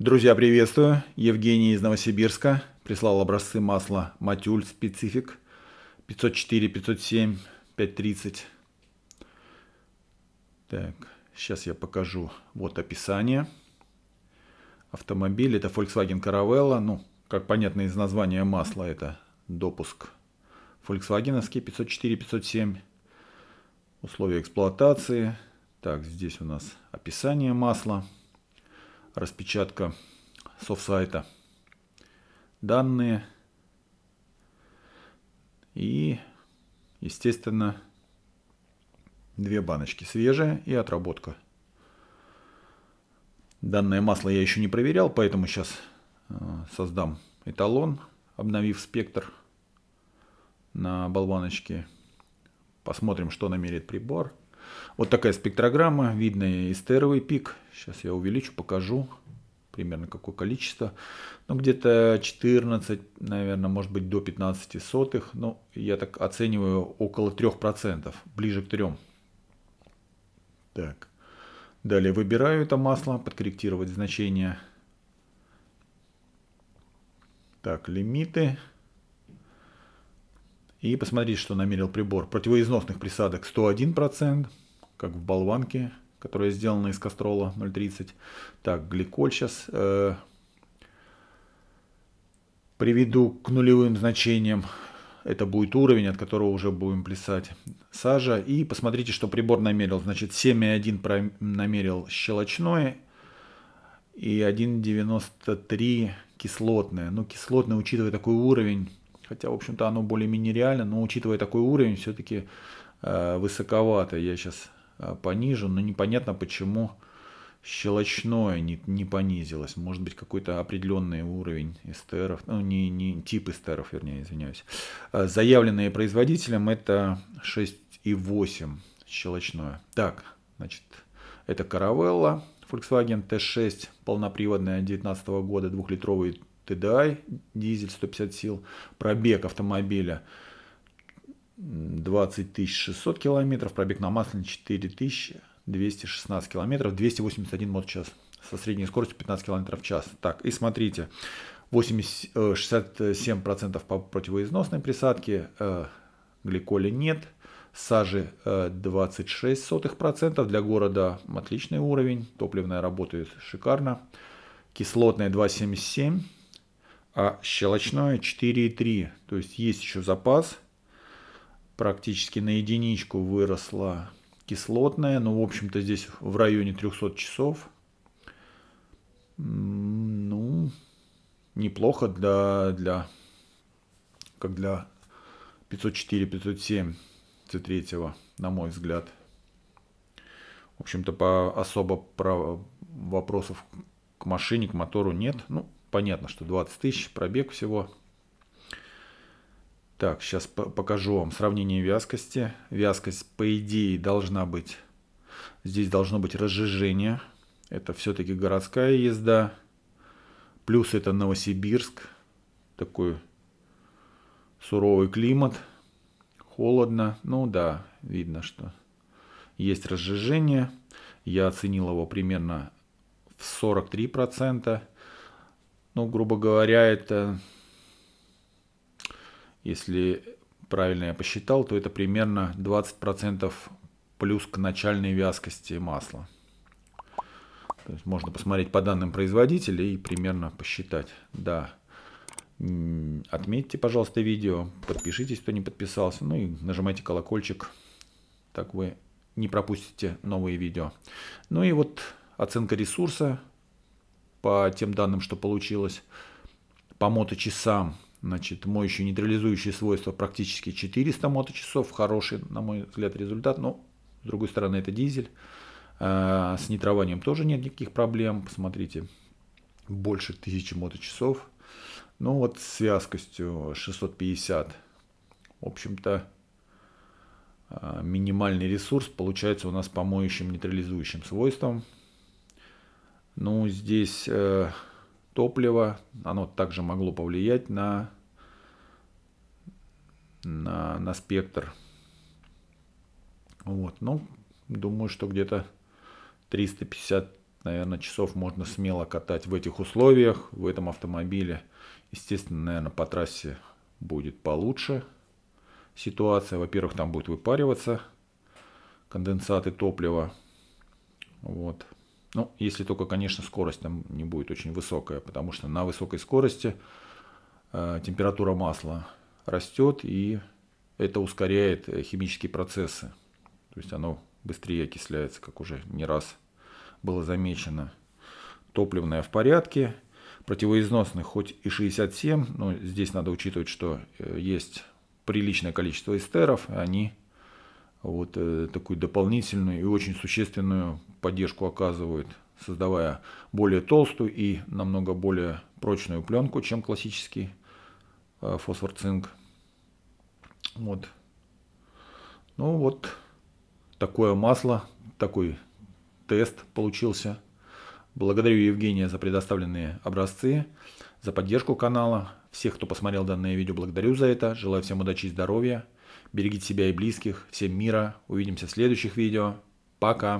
Друзья, приветствую. Евгений из Новосибирска прислал образцы масла Матюль Специфик 504, 507, 530. Так, сейчас я покажу. Вот описание. Автомобиль это Volkswagen Caravella. Ну, как понятно из названия масла, это допуск Volkswagen 504, 507. Условия эксплуатации. Так, здесь у нас описание масла распечатка софт сайта Данные и, естественно, две баночки. Свежая и отработка. Данное масло я еще не проверял, поэтому сейчас э, создам эталон, обновив спектр на болваночке. Посмотрим, что намерит прибор. Вот такая спектрограмма, видно и эстеровый пик. Сейчас я увеличу, покажу примерно какое количество. Ну, где-то 14, наверное, может быть, до 15 сотых. Ну, я так оцениваю около 3%, ближе к 3. Так. Далее выбираю это масло, подкорректировать значение. Так, лимиты. И посмотрите, что намерил прибор. Противоизносных присадок 101%, как в болванке, которая сделана из кастрола 0,30. Так, гликоль сейчас э, приведу к нулевым значениям. Это будет уровень, от которого уже будем плясать сажа. И посмотрите, что прибор намерил. Значит, 7,1 намерил щелочное и 1,93 кислотное. Ну, кислотное, учитывая такой уровень, Хотя, в общем-то, оно более-менее реально, но учитывая такой уровень, все-таки э, высоковато. Я сейчас э, понижу, но непонятно, почему щелочное не, не понизилось. Может быть, какой-то определенный уровень эстеров, ну, не, не тип эстеров, вернее, извиняюсь. Э, Заявленные производителем это 6,8 щелочное. Так, значит, это каравелла Volkswagen T6, полноприводная 2019 года, двухлитровый TDI, дизель 150 сил, пробег автомобиля 20 600 километров, пробег на масле 4216 километров, 281 моточас со средней скоростью 15 километров в час. Так, и смотрите, 80, 67% э, по противоизносной присадке, э, гликоля нет, сажи 26%, э, для города отличный уровень, топливная работает шикарно, кислотная 277 а щелочная 4,3. То есть есть еще запас. Практически на единичку выросла кислотная. Ну, в общем-то, здесь в районе 300 часов. Ну, неплохо для, для как для 504-507 C3, на мой взгляд. В общем-то, по особо про вопросов к машине, к мотору нет. Ну, понятно, что 20 тысяч пробег всего. Так, сейчас покажу вам сравнение вязкости. Вязкость, по идее, должна быть... Здесь должно быть разжижение. Это все-таки городская езда. Плюс это Новосибирск. Такой суровый климат. Холодно. Ну да, видно, что есть разжижение. Я оценил его примерно в 43%. Ну, грубо говоря, это, если правильно я посчитал, то это примерно 20% плюс к начальной вязкости масла. То есть можно посмотреть по данным производителя и примерно посчитать. Да. Отметьте, пожалуйста, видео, подпишитесь, кто не подписался, ну и нажимайте колокольчик, так вы не пропустите новые видео. Ну и вот оценка ресурса по тем данным, что получилось по моточасам. Значит, моющие нейтрализующие свойства практически 400 моточасов. Хороший, на мой взгляд, результат. Но, с другой стороны, это дизель. А, с нитрованием тоже нет никаких проблем. Посмотрите, больше 1000 моточасов. Ну вот с вязкостью 650. В общем-то, а, минимальный ресурс получается у нас по моющим нейтрализующим свойствам ну, здесь э, топливо, оно также могло повлиять на, на, на спектр. Вот, ну, думаю, что где-то 350, наверное, часов можно смело катать в этих условиях, в этом автомобиле. Естественно, наверное, по трассе будет получше ситуация. Во-первых, там будет выпариваться конденсаты топлива. Вот. Ну, если только, конечно, скорость там не будет очень высокая, потому что на высокой скорости э, температура масла растет, и это ускоряет э, химические процессы. То есть оно быстрее окисляется, как уже не раз было замечено. Топливное в порядке, противоизносных хоть и 67, но здесь надо учитывать, что э, есть приличное количество эстеров, и они вот э, такую дополнительную и очень существенную поддержку оказывают, создавая более толстую и намного более прочную пленку, чем классический э, фосфор-цинк. Вот. Ну вот такое масло, такой тест получился. Благодарю Евгения за предоставленные образцы, за поддержку канала. Всех, кто посмотрел данное видео, благодарю за это. Желаю всем удачи и здоровья. Берегите себя и близких. Всем мира. Увидимся в следующих видео. Пока.